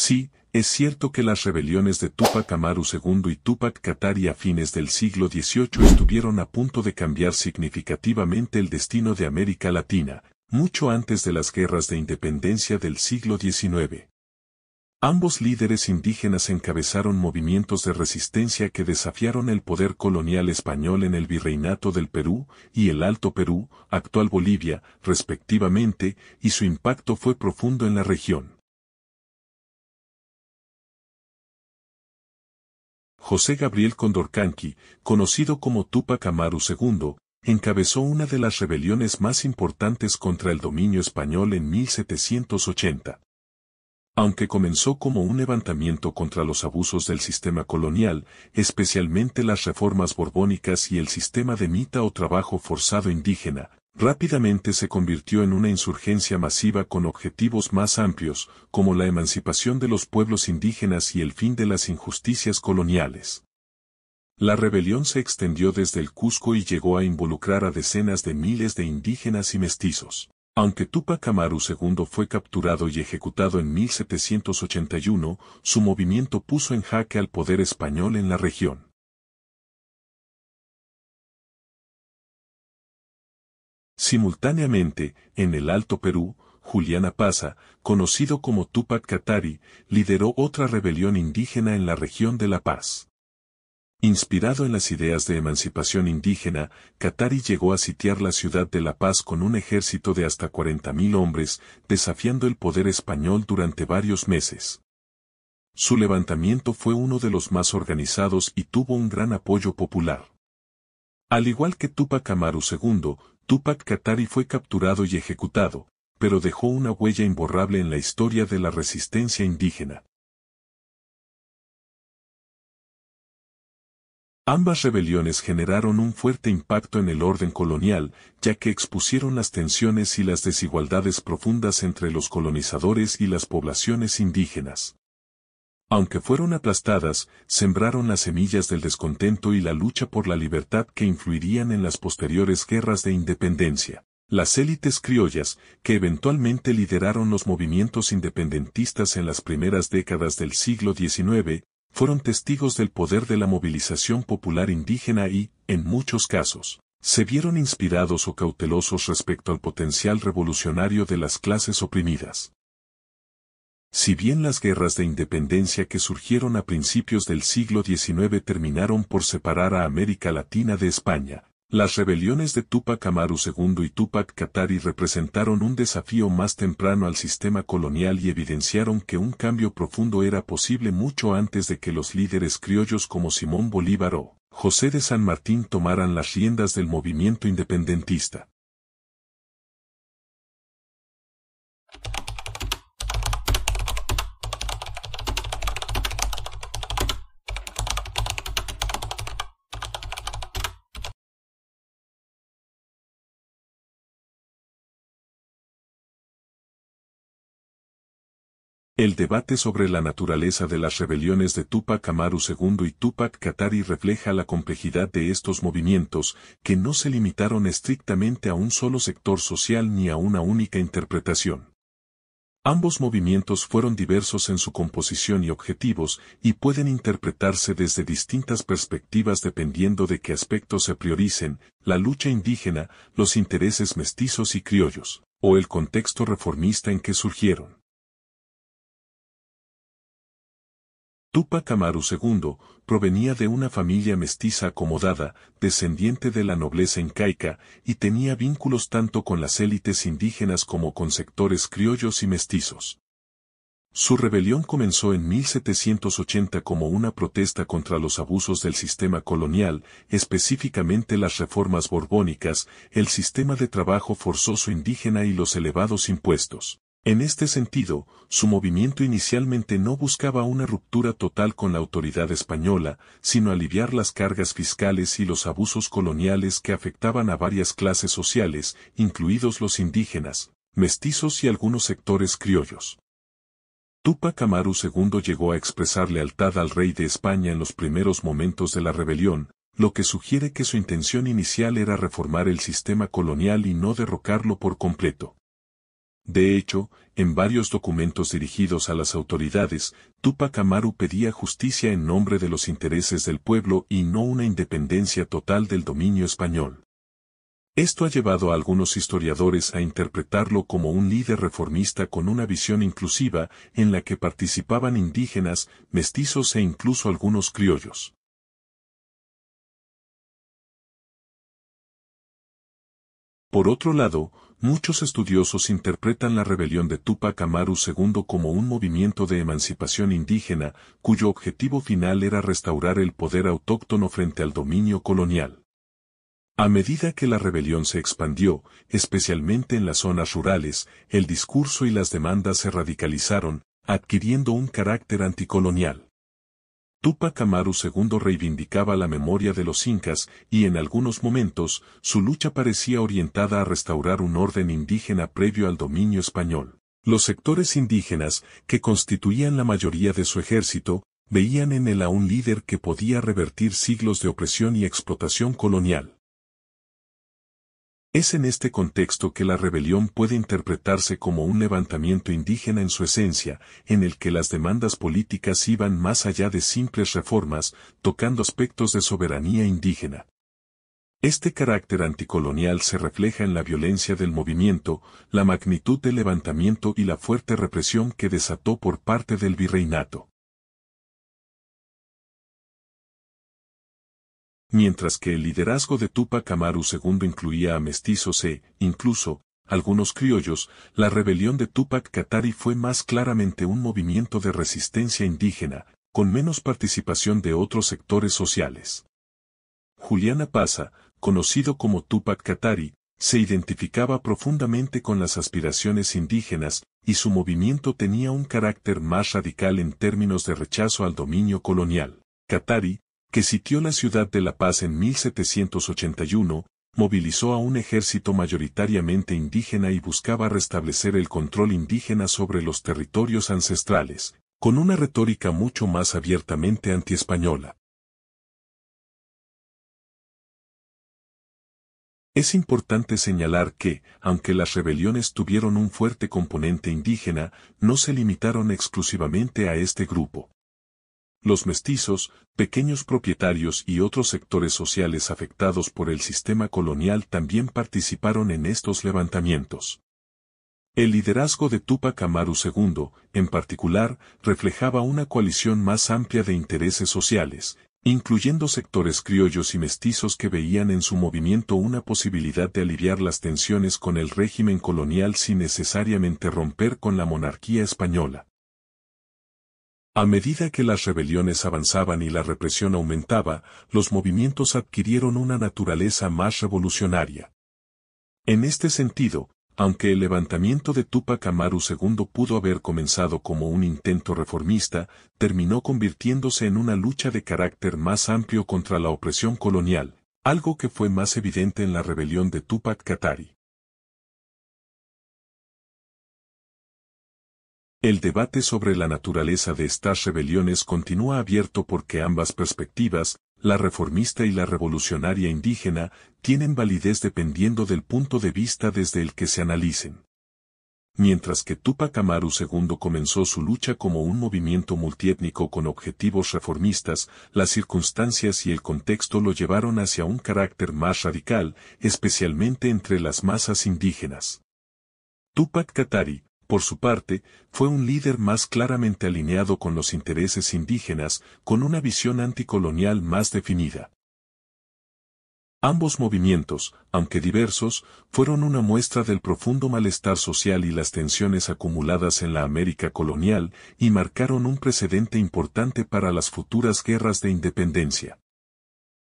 Sí, es cierto que las rebeliones de Tupac Amaru II y Tupac Katari a fines del siglo XVIII estuvieron a punto de cambiar significativamente el destino de América Latina, mucho antes de las guerras de independencia del siglo XIX. Ambos líderes indígenas encabezaron movimientos de resistencia que desafiaron el poder colonial español en el Virreinato del Perú y el Alto Perú, actual Bolivia, respectivamente, y su impacto fue profundo en la región. José Gabriel Condorcanqui, conocido como Tupac Amaru II, encabezó una de las rebeliones más importantes contra el dominio español en 1780. Aunque comenzó como un levantamiento contra los abusos del sistema colonial, especialmente las reformas borbónicas y el sistema de mita o trabajo forzado indígena, rápidamente se convirtió en una insurgencia masiva con objetivos más amplios, como la emancipación de los pueblos indígenas y el fin de las injusticias coloniales. La rebelión se extendió desde el Cusco y llegó a involucrar a decenas de miles de indígenas y mestizos. Aunque Tupac Amaru II fue capturado y ejecutado en 1781, su movimiento puso en jaque al poder español en la región. Simultáneamente, en el Alto Perú, Juliana Paza, conocido como Tupac Katari, lideró otra rebelión indígena en la región de La Paz. Inspirado en las ideas de emancipación indígena, Katari llegó a sitiar la ciudad de La Paz con un ejército de hasta 40.000 hombres, desafiando el poder español durante varios meses. Su levantamiento fue uno de los más organizados y tuvo un gran apoyo popular. Al igual que Tupac Amaru II, Tupac Katari fue capturado y ejecutado, pero dejó una huella imborrable en la historia de la resistencia indígena. Ambas rebeliones generaron un fuerte impacto en el orden colonial, ya que expusieron las tensiones y las desigualdades profundas entre los colonizadores y las poblaciones indígenas. Aunque fueron aplastadas, sembraron las semillas del descontento y la lucha por la libertad que influirían en las posteriores guerras de independencia. Las élites criollas, que eventualmente lideraron los movimientos independentistas en las primeras décadas del siglo XIX, fueron testigos del poder de la movilización popular indígena y, en muchos casos, se vieron inspirados o cautelosos respecto al potencial revolucionario de las clases oprimidas. Si bien las guerras de independencia que surgieron a principios del siglo XIX terminaron por separar a América Latina de España, las rebeliones de Tupac Amaru II y Tupac Katari representaron un desafío más temprano al sistema colonial y evidenciaron que un cambio profundo era posible mucho antes de que los líderes criollos como Simón Bolívar o José de San Martín tomaran las riendas del movimiento independentista. El debate sobre la naturaleza de las rebeliones de Tupac Amaru II y Tupac Katari refleja la complejidad de estos movimientos, que no se limitaron estrictamente a un solo sector social ni a una única interpretación. Ambos movimientos fueron diversos en su composición y objetivos, y pueden interpretarse desde distintas perspectivas dependiendo de qué aspectos se prioricen, la lucha indígena, los intereses mestizos y criollos, o el contexto reformista en que surgieron. Tupac Amaru II provenía de una familia mestiza acomodada, descendiente de la nobleza incaica, y tenía vínculos tanto con las élites indígenas como con sectores criollos y mestizos. Su rebelión comenzó en 1780 como una protesta contra los abusos del sistema colonial, específicamente las reformas borbónicas, el sistema de trabajo forzoso indígena y los elevados impuestos. En este sentido, su movimiento inicialmente no buscaba una ruptura total con la autoridad española, sino aliviar las cargas fiscales y los abusos coloniales que afectaban a varias clases sociales, incluidos los indígenas, mestizos y algunos sectores criollos. Tupac Amaru II llegó a expresar lealtad al rey de España en los primeros momentos de la rebelión, lo que sugiere que su intención inicial era reformar el sistema colonial y no derrocarlo por completo. De hecho, en varios documentos dirigidos a las autoridades, Tupac Amaru pedía justicia en nombre de los intereses del pueblo y no una independencia total del dominio español. Esto ha llevado a algunos historiadores a interpretarlo como un líder reformista con una visión inclusiva en la que participaban indígenas, mestizos e incluso algunos criollos. Por otro lado, Muchos estudiosos interpretan la rebelión de Tupac Amaru II como un movimiento de emancipación indígena, cuyo objetivo final era restaurar el poder autóctono frente al dominio colonial. A medida que la rebelión se expandió, especialmente en las zonas rurales, el discurso y las demandas se radicalizaron, adquiriendo un carácter anticolonial. Tupac Amaru II reivindicaba la memoria de los incas y en algunos momentos su lucha parecía orientada a restaurar un orden indígena previo al dominio español. Los sectores indígenas, que constituían la mayoría de su ejército, veían en él a un líder que podía revertir siglos de opresión y explotación colonial. Es en este contexto que la rebelión puede interpretarse como un levantamiento indígena en su esencia, en el que las demandas políticas iban más allá de simples reformas, tocando aspectos de soberanía indígena. Este carácter anticolonial se refleja en la violencia del movimiento, la magnitud del levantamiento y la fuerte represión que desató por parte del virreinato. mientras que el liderazgo de Tupac Amaru II incluía a mestizos e, incluso, algunos criollos, la rebelión de Tupac Katari fue más claramente un movimiento de resistencia indígena, con menos participación de otros sectores sociales. Juliana Paza, conocido como Tupac Katari, se identificaba profundamente con las aspiraciones indígenas, y su movimiento tenía un carácter más radical en términos de rechazo al dominio colonial. Katari, que sitió la ciudad de La Paz en 1781, movilizó a un ejército mayoritariamente indígena y buscaba restablecer el control indígena sobre los territorios ancestrales, con una retórica mucho más abiertamente antiespañola. Es importante señalar que, aunque las rebeliones tuvieron un fuerte componente indígena, no se limitaron exclusivamente a este grupo los mestizos, pequeños propietarios y otros sectores sociales afectados por el sistema colonial también participaron en estos levantamientos. El liderazgo de Tupac Amaru II, en particular, reflejaba una coalición más amplia de intereses sociales, incluyendo sectores criollos y mestizos que veían en su movimiento una posibilidad de aliviar las tensiones con el régimen colonial sin necesariamente romper con la monarquía española. A medida que las rebeliones avanzaban y la represión aumentaba, los movimientos adquirieron una naturaleza más revolucionaria. En este sentido, aunque el levantamiento de Tupac Amaru II pudo haber comenzado como un intento reformista, terminó convirtiéndose en una lucha de carácter más amplio contra la opresión colonial, algo que fue más evidente en la rebelión de Tupac Katari. El debate sobre la naturaleza de estas rebeliones continúa abierto porque ambas perspectivas, la reformista y la revolucionaria indígena, tienen validez dependiendo del punto de vista desde el que se analicen. Mientras que Tupac Amaru II comenzó su lucha como un movimiento multiétnico con objetivos reformistas, las circunstancias y el contexto lo llevaron hacia un carácter más radical, especialmente entre las masas indígenas. Tupac Katari, por su parte, fue un líder más claramente alineado con los intereses indígenas, con una visión anticolonial más definida. Ambos movimientos, aunque diversos, fueron una muestra del profundo malestar social y las tensiones acumuladas en la América colonial y marcaron un precedente importante para las futuras guerras de independencia.